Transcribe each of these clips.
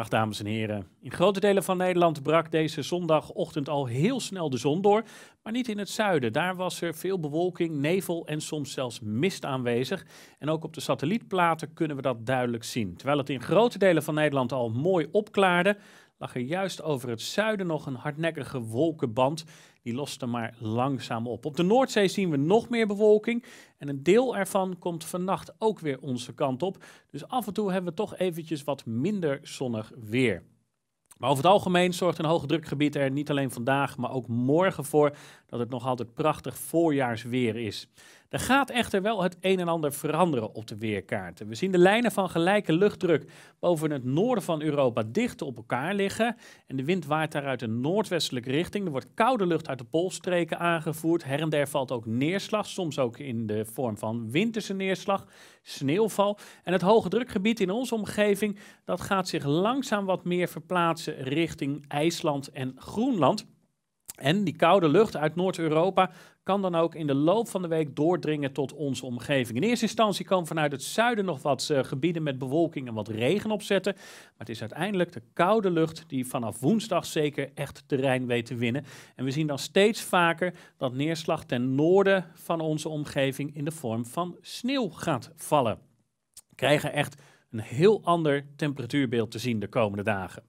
Dag dames en heren. In grote delen van Nederland brak deze zondagochtend al heel snel de zon door, maar niet in het zuiden. Daar was er veel bewolking, nevel en soms zelfs mist aanwezig. En ook op de satellietplaten kunnen we dat duidelijk zien. Terwijl het in grote delen van Nederland al mooi opklaarde, lag er juist over het zuiden nog een hardnekkige wolkenband. Die loste maar langzaam op. Op de Noordzee zien we nog meer bewolking. En een deel ervan komt vannacht ook weer onze kant op. Dus af en toe hebben we toch eventjes wat minder zonnig weer. Maar over het algemeen zorgt een hoogdrukgebied er niet alleen vandaag, maar ook morgen voor dat het nog altijd prachtig voorjaarsweer is. Er gaat echter wel het een en ander veranderen op de weerkaarten. We zien de lijnen van gelijke luchtdruk boven het noorden van Europa dicht op elkaar liggen. En de wind waait daaruit een noordwestelijke richting. Er wordt koude lucht uit de polstreken aangevoerd. Her en der valt ook neerslag, soms ook in de vorm van winterse neerslag, sneeuwval. En het hoge drukgebied in onze omgeving dat gaat zich langzaam wat meer verplaatsen richting IJsland en Groenland. En die koude lucht uit Noord-Europa kan dan ook in de loop van de week doordringen tot onze omgeving. In eerste instantie kan vanuit het zuiden nog wat eh, gebieden met bewolking en wat regen opzetten. Maar het is uiteindelijk de koude lucht die vanaf woensdag zeker echt terrein weet te winnen. En we zien dan steeds vaker dat neerslag ten noorden van onze omgeving in de vorm van sneeuw gaat vallen. We krijgen echt een heel ander temperatuurbeeld te zien de komende dagen.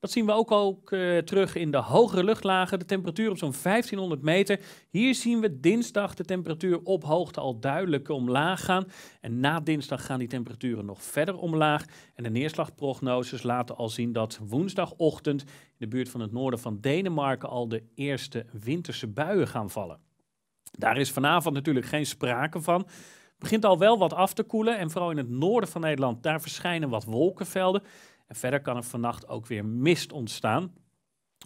Dat zien we ook, ook eh, terug in de hogere luchtlagen. De temperatuur op zo'n 1500 meter. Hier zien we dinsdag de temperatuur op hoogte al duidelijk omlaag gaan. En na dinsdag gaan die temperaturen nog verder omlaag. En de neerslagprognoses laten al zien dat woensdagochtend in de buurt van het noorden van Denemarken al de eerste winterse buien gaan vallen. Daar is vanavond natuurlijk geen sprake van begint al wel wat af te koelen. En vooral in het noorden van Nederland, daar verschijnen wat wolkenvelden. En verder kan er vannacht ook weer mist ontstaan.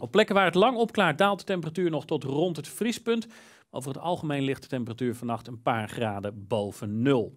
Op plekken waar het lang opklaart, daalt de temperatuur nog tot rond het vriespunt. Over het algemeen ligt de temperatuur vannacht een paar graden boven nul.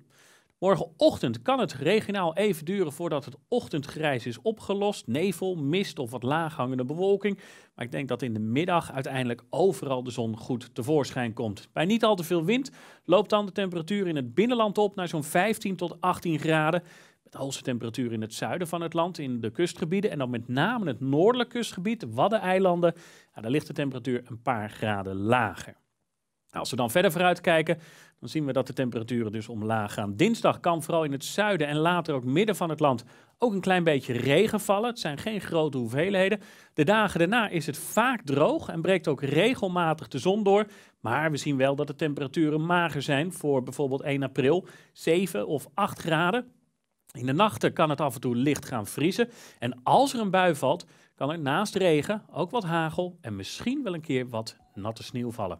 Morgenochtend kan het regionaal even duren voordat het ochtendgrijs is opgelost. Nevel, mist of wat laaghangende bewolking. Maar ik denk dat in de middag uiteindelijk overal de zon goed tevoorschijn komt. Bij niet al te veel wind loopt dan de temperatuur in het binnenland op naar zo'n 15 tot 18 graden. Met hoogste temperatuur in het zuiden van het land, in de kustgebieden. En dan met name het noordelijk kustgebied, de Waddeneilanden. Nou, daar ligt de temperatuur een paar graden lager. Nou, als we dan verder vooruit kijken, dan zien we dat de temperaturen dus omlaag gaan. Dinsdag kan vooral in het zuiden en later ook midden van het land ook een klein beetje regen vallen. Het zijn geen grote hoeveelheden. De dagen daarna is het vaak droog en breekt ook regelmatig de zon door. Maar we zien wel dat de temperaturen mager zijn voor bijvoorbeeld 1 april, 7 of 8 graden. In de nachten kan het af en toe licht gaan vriezen. En als er een bui valt, kan er naast regen ook wat hagel en misschien wel een keer wat natte sneeuw vallen.